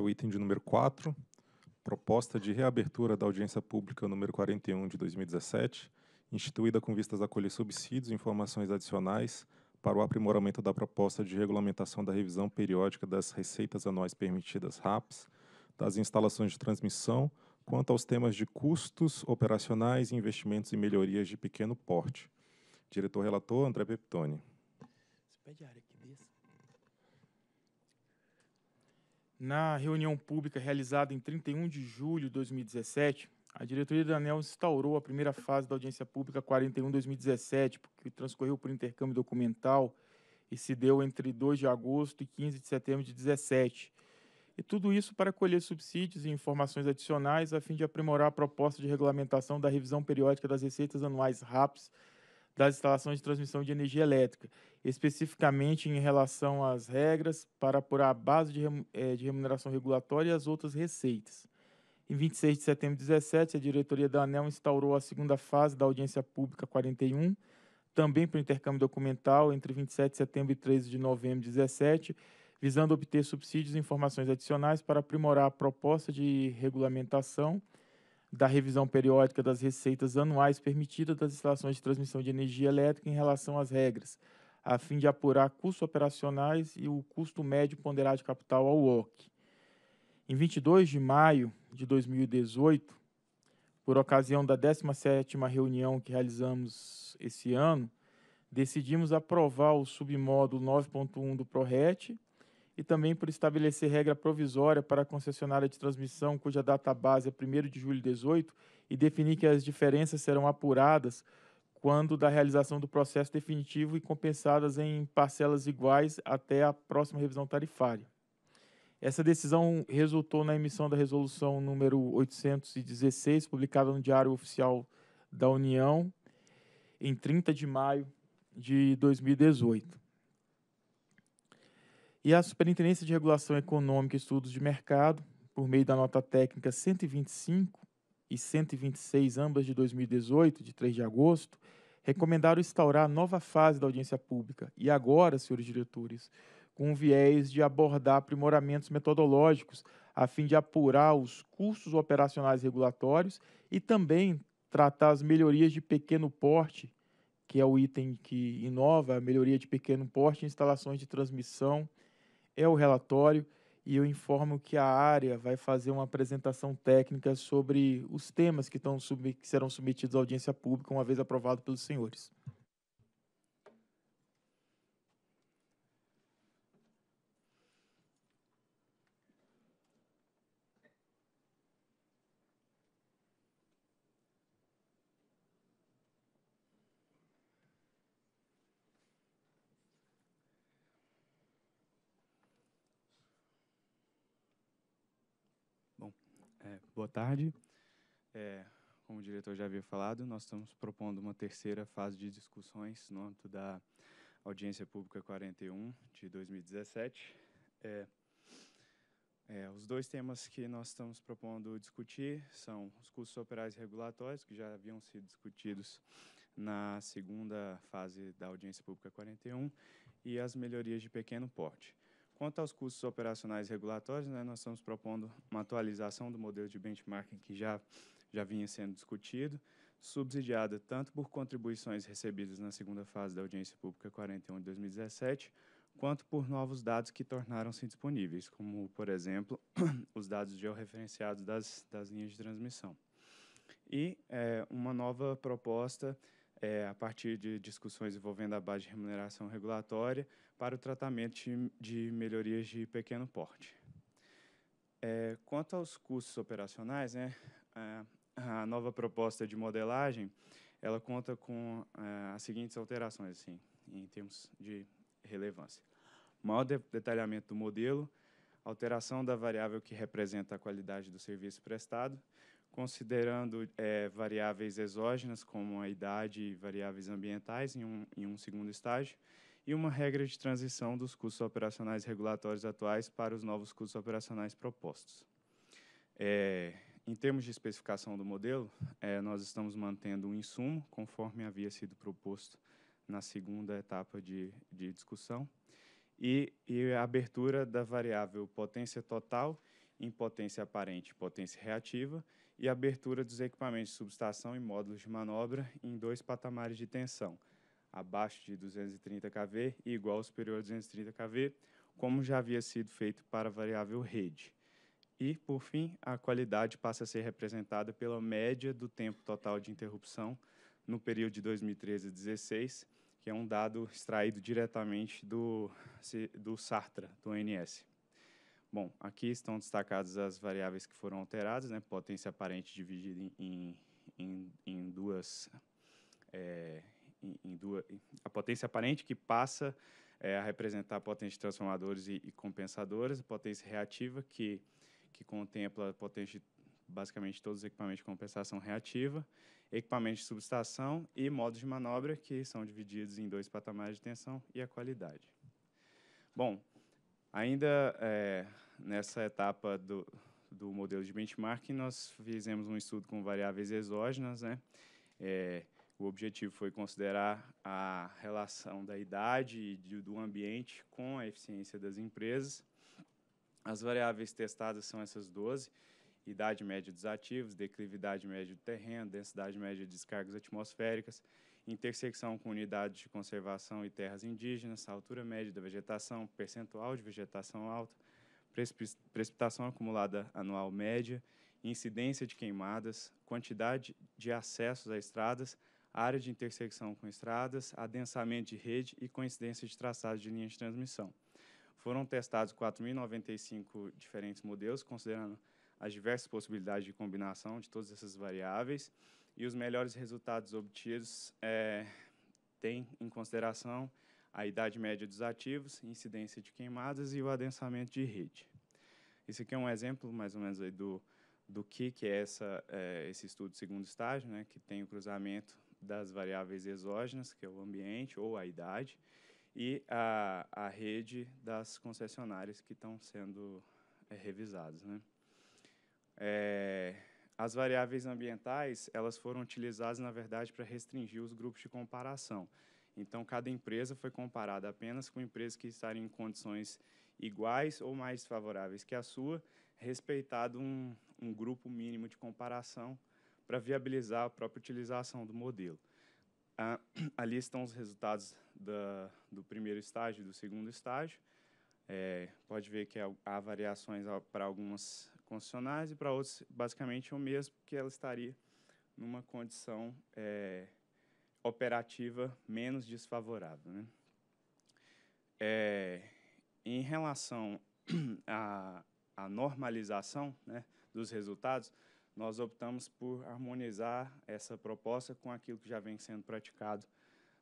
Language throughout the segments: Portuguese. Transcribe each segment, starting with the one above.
é o item de número 4, proposta de reabertura da audiência pública número 41 de 2017, instituída com vistas a colher subsídios e informações adicionais para o aprimoramento da proposta de regulamentação da revisão periódica das receitas anuais permitidas RAPs, das instalações de transmissão, quanto aos temas de custos operacionais, investimentos e melhorias de pequeno porte. Diretor relator André Peptoni. Você pede área que desça. Na reunião pública realizada em 31 de julho de 2017, a diretoria da ANEL instaurou a primeira fase da audiência pública 41-2017, que transcorreu por intercâmbio documental e se deu entre 2 de agosto e 15 de setembro de 2017. E tudo isso para colher subsídios e informações adicionais a fim de aprimorar a proposta de regulamentação da revisão periódica das receitas anuais RAPS das instalações de transmissão de energia elétrica, especificamente em relação às regras para apurar a base de eh, remuneração regulatória e as outras receitas. Em 26 de setembro de 2017, a diretoria da ANEL instaurou a segunda fase da audiência pública 41, também para o intercâmbio documental, entre 27 de setembro e 13 de novembro de 2017, visando obter subsídios e informações adicionais para aprimorar a proposta de regulamentação da revisão periódica das receitas anuais permitidas das instalações de transmissão de energia elétrica em relação às regras, a fim de apurar custos operacionais e o custo médio ponderado de capital ao OC. Em 22 de maio de 2018, por ocasião da 17ª reunião que realizamos esse ano, decidimos aprovar o submódulo 9.1 do PRORET e também por estabelecer regra provisória para a concessionária de transmissão cuja data base é 1 de julho de 18 e definir que as diferenças serão apuradas quando da realização do processo definitivo e compensadas em parcelas iguais até a próxima revisão tarifária. Essa decisão resultou na emissão da resolução número 816, publicada no Diário Oficial da União em 30 de maio de 2018. E a Superintendência de Regulação Econômica e Estudos de Mercado, por meio da nota técnica 125 e 126, ambas de 2018, de 3 de agosto, recomendaram instaurar a nova fase da audiência pública. E agora, senhores diretores, com o viés de abordar aprimoramentos metodológicos, a fim de apurar os custos operacionais regulatórios e também tratar as melhorias de pequeno porte, que é o item que inova a melhoria de pequeno porte em instalações de transmissão é o relatório e eu informo que a área vai fazer uma apresentação técnica sobre os temas que, estão que serão submetidos à audiência pública, uma vez aprovado pelos senhores. Boa tarde. É, como o diretor já havia falado, nós estamos propondo uma terceira fase de discussões no âmbito da Audiência Pública 41 de 2017. É, é, os dois temas que nós estamos propondo discutir são os custos operais regulatórios, que já haviam sido discutidos na segunda fase da audiência pública 41, e as melhorias de pequeno porte. Quanto aos custos operacionais regulatórios, né, nós estamos propondo uma atualização do modelo de benchmarking que já, já vinha sendo discutido, subsidiada tanto por contribuições recebidas na segunda fase da audiência pública 41 de 2017, quanto por novos dados que tornaram-se disponíveis, como, por exemplo, os dados georreferenciados das, das linhas de transmissão. E é, uma nova proposta é, a partir de discussões envolvendo a base de remuneração regulatória para o tratamento de, de melhorias de pequeno porte. É, quanto aos custos operacionais, né, a, a, nova proposta de modelagem ela conta com a, é, as seguintes alterações, assim, em termos de relevância. Maior de, detalhamento do modelo, alteração da variável que representa a qualidade do serviço prestado, considerando é, variáveis exógenas, como a idade e variáveis ambientais, em um, em um segundo estágio, e uma regra de transição dos custos operacionais regulatórios atuais para os novos custos operacionais propostos. É, em termos de especificação do modelo, é, nós estamos mantendo o um insumo, conforme havia sido proposto na segunda etapa de, de discussão, e, e a abertura da variável potência total em potência aparente e potência reativa, e abertura dos equipamentos de subestação e módulos de manobra em dois patamares de tensão, abaixo de 230 kV e igual ou superior a 230 kV, como já havia sido feito para a variável rede. E, por fim, a qualidade passa a ser representada pela média do tempo total de interrupção no período de 2013 a 2016, que é um dado extraído diretamente do, do SARTRA, do ONS. Bom, aqui estão destacadas as variáveis que foram alteradas, né? potência aparente dividida em, em, em duas... É, em, em duas a potência aparente que passa é, a representar potência de transformadores e, e compensadores, a potência reativa que, que contempla a potência de basicamente todos os equipamentos de compensação reativa, equipamentos de subestação e modos de manobra, que são divididos em dois patamares de tensão, e a qualidade. Bom, ainda é, nessa etapa do, do modelo de benchmarking, nós fizemos um estudo com variáveis exógenas. Né? É, o objetivo foi considerar a relação da idade e de, do ambiente com a eficiência das empresas. As variáveis testadas são essas 12, idade média dos ativos, declividade média do terreno, densidade média de descargas atmosféricas, intersecção com unidades de conservação e terras indígenas, altura média da vegetação, percentual de vegetação alta, precipitação acumulada anual média, incidência de queimadas, quantidade de acessos a estradas, área de intersecção com estradas, adensamento de rede e coincidência de traçados de linhas de transmissão. Foram testados 4.095 diferentes modelos, considerando as diversas possibilidades de combinação de todas essas variáveis, e os melhores resultados obtidos é, têm em consideração a idade média dos ativos, incidência de queimadas e o adensamento de rede. Isso aqui é um exemplo, mais ou menos, do, do que, que é, essa, é, esse estudo de segundo estágio, né, que tem o cruzamento das variáveis exógenas, que é o ambiente ou a idade, e a, a rede das concessionárias que estão sendo é, revisadas. Né? É, as variáveis ambientais elas foram utilizadas, na verdade, para restringir os grupos de comparação. Então, cada empresa foi comparada apenas com empresas que estarem em condições iguais ou mais favoráveis que a sua, respeitado um, um grupo mínimo de comparação para viabilizar a própria utilização do modelo. Ah, ali estão os resultados da, do primeiro estágio e do segundo estágio. É, pode ver que há variações para algumas concessionárias e para outras basicamente é o mesmo, porque ela estaria numa condição é, operativa menos desfavorável. Né? É, em relação à, à normalização né, dos resultados, nós optamos por harmonizar essa proposta com aquilo que já vem sendo praticado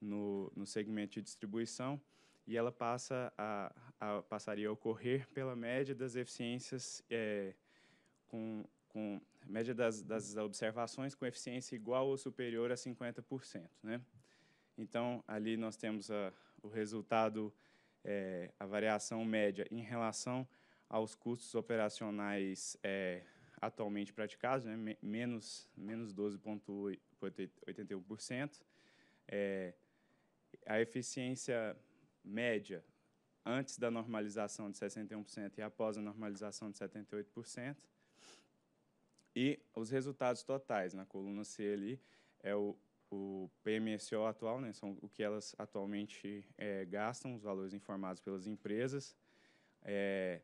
no, no segmento de distribuição e ela passa a, a, passaria a ocorrer pela média das eficiências é, com, com média das, das observações com eficiência igual ou superior a 50%. Né? Então, ali nós temos a, o resultado, é, a variação média em relação aos custos operacionais é, atualmente praticados, né? menos, menos 12,81%. É, a eficiência média antes da normalização de 61% e após a normalização de 78%. E os resultados totais, na coluna C ali, é o, o PMSO atual, né, são o que elas atualmente é, gastam, os valores informados pelas empresas. É,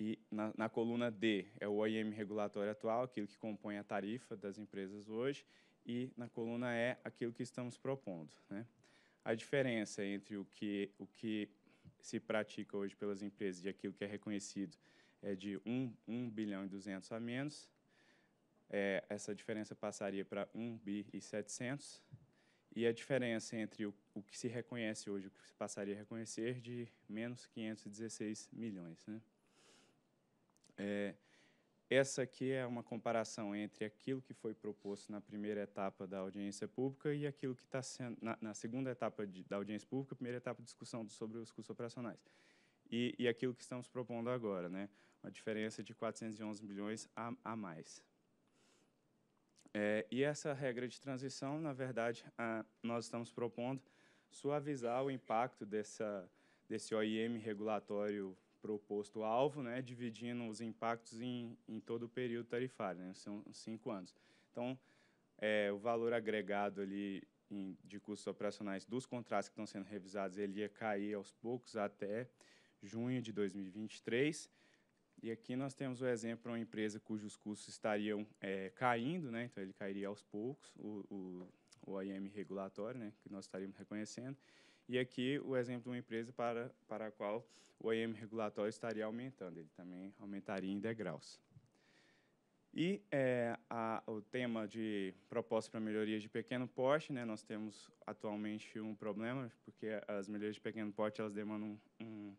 e na, na, coluna D é o OIM regulatório atual, aquilo que compõe a tarifa das empresas hoje, e na coluna E, aquilo que estamos propondo. Né? A diferença entre o que, o que se pratica hoje pelas empresas e aquilo que é reconhecido é de 1, 1 bilhão e 200 a menos, é, essa diferença passaria para 1 bi e e a diferença entre o, o, que se reconhece hoje, o que se passaria a reconhecer, de menos 516 milhões. Né? É, essa aqui é uma comparação entre aquilo que foi proposto na primeira etapa da audiência pública e aquilo que está sendo, na, na, segunda etapa de, da audiência pública, primeira etapa de discussão sobre os custos operacionais, e, e aquilo que estamos propondo agora, né? uma diferença de 411 milhões a, a mais. É, e essa regra de transição, na verdade, a, nós estamos propondo suavizar o impacto dessa, desse OIM regulatório proposto alvo, né, dividindo os impactos em, em todo o período tarifário, né, são cinco anos. Então, é, o valor agregado ali em, de custos operacionais dos contratos que estão sendo revisados, ele ia cair aos poucos até junho de 2023 e aqui nós temos o exemplo de uma empresa cujos custos estariam é, caindo, né? então ele cairia aos poucos, o, o, o IM regulatório, né? que nós estaríamos reconhecendo. E aqui o exemplo de uma empresa para, para a qual o IM regulatório estaria aumentando, ele também aumentaria em degraus. E é, a, o tema de proposta para melhorias de pequeno porte, né, nós temos atualmente um problema, porque as melhorias de pequeno porte elas demandam um, um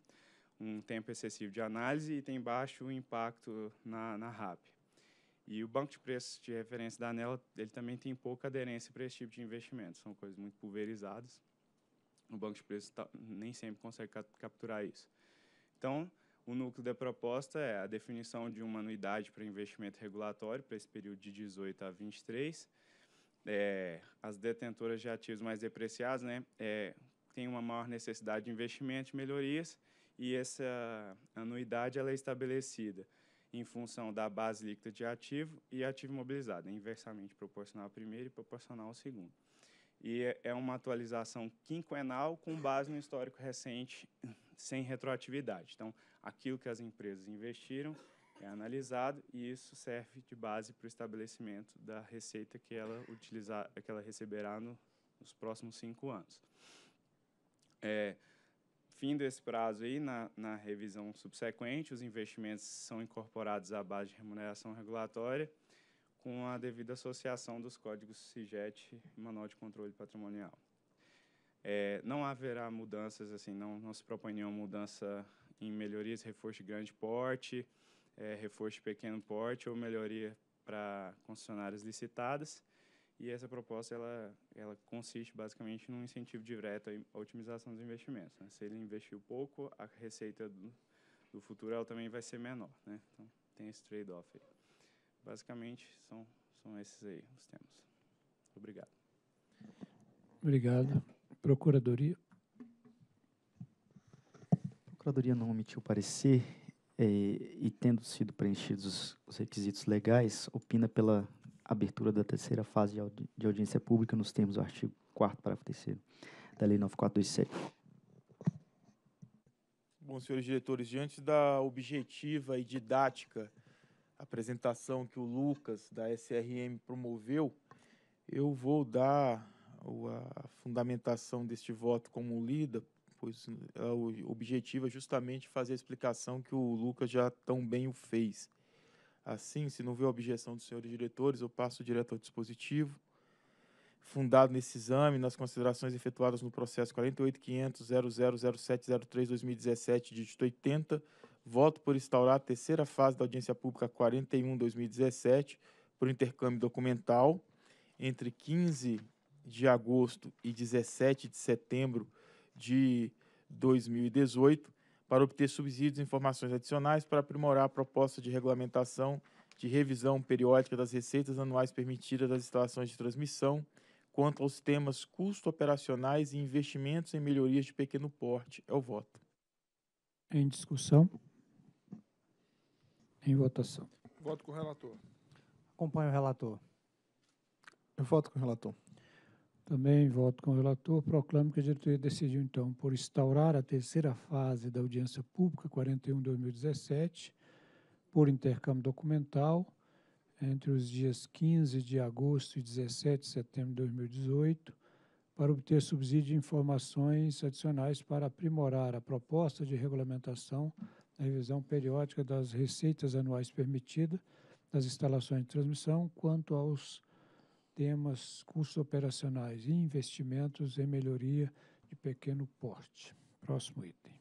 um tempo excessivo de análise e tem baixo impacto na, na RAP. E o banco de preços de referência da ANEL, ele também tem pouca aderência para esse tipo de investimento, são coisas muito pulverizadas. O banco de preços tá, nem sempre consegue capturar isso. Então, o núcleo da proposta é a definição de uma anuidade para investimento regulatório para esse período de 18 a 23. É, as detentoras de ativos mais depreciados né, é, têm uma maior necessidade de investimento e melhorias, e essa anuidade ela é estabelecida em função da base líquida de ativo e ativo imobilizado, inversamente proporcional ao primeiro e proporcional ao segundo. E é, é uma atualização quinquenal com base no histórico recente, sem retroatividade. Então, aquilo que as empresas investiram é analisado e isso serve de base para o estabelecimento da receita que ela, utilizar, que ela receberá no, nos próximos cinco anos. É, fim desse prazo aí, na, na revisão subsequente, os investimentos são incorporados à base de remuneração regulatória com a devida associação dos códigos CIGET e Manual de Controle Patrimonial. É, não haverá mudanças, assim, não, não se propõe nenhuma mudança em melhorias, reforço de grande porte, é, reforço de pequeno porte ou melhoria para concessionárias licitadas. E essa proposta ela, ela consiste basicamente num incentivo direto à otimização dos investimentos. Né? Se ele investiu pouco, a receita do, do futuro ela também vai ser menor. Né? Então, tem esse trade-off aí. Basicamente, são, são esses aí os temas. Obrigado. Obrigado. Procuradoria. A Procuradoria não omitiu parecer eh, e, tendo sido preenchidos os requisitos legais, opina pela abertura da terceira fase de, audi de audiência pública nos termos do artigo 4 parágrafo 3 da Lei 9427. Bom, senhores diretores, diante da objetiva e didática apresentação que o Lucas da SRM promoveu, eu vou dar a fundamentação deste voto como lida, pois é, o objetivo é justamente fazer a explicação que o Lucas já tão bem o fez. Assim, se não viu a objeção dos senhores diretores, eu passo direto ao dispositivo. Fundado nesse exame, nas considerações efetuadas no processo 48.500.000703-2017, dígito 80, voto por instaurar a terceira fase da audiência pública 41-2017, por intercâmbio documental, entre 15 de agosto e 17 de setembro de 2018, para obter subsídios e informações adicionais para aprimorar a proposta de regulamentação de revisão periódica das receitas anuais permitidas das instalações de transmissão quanto aos temas custo operacionais e investimentos em melhorias de pequeno porte. É o voto. Em discussão? Em votação. Voto com o relator. Acompanho o relator. Eu voto com o relator. Também voto com o relator, proclamo que a diretoria decidiu, então, por instaurar a terceira fase da audiência pública 41-2017, por intercâmbio documental, entre os dias 15 de agosto e 17 de setembro de 2018, para obter subsídio de informações adicionais para aprimorar a proposta de regulamentação da revisão periódica das receitas anuais permitidas das instalações de transmissão quanto aos temas, custos operacionais e investimentos em melhoria de pequeno porte. Próximo item.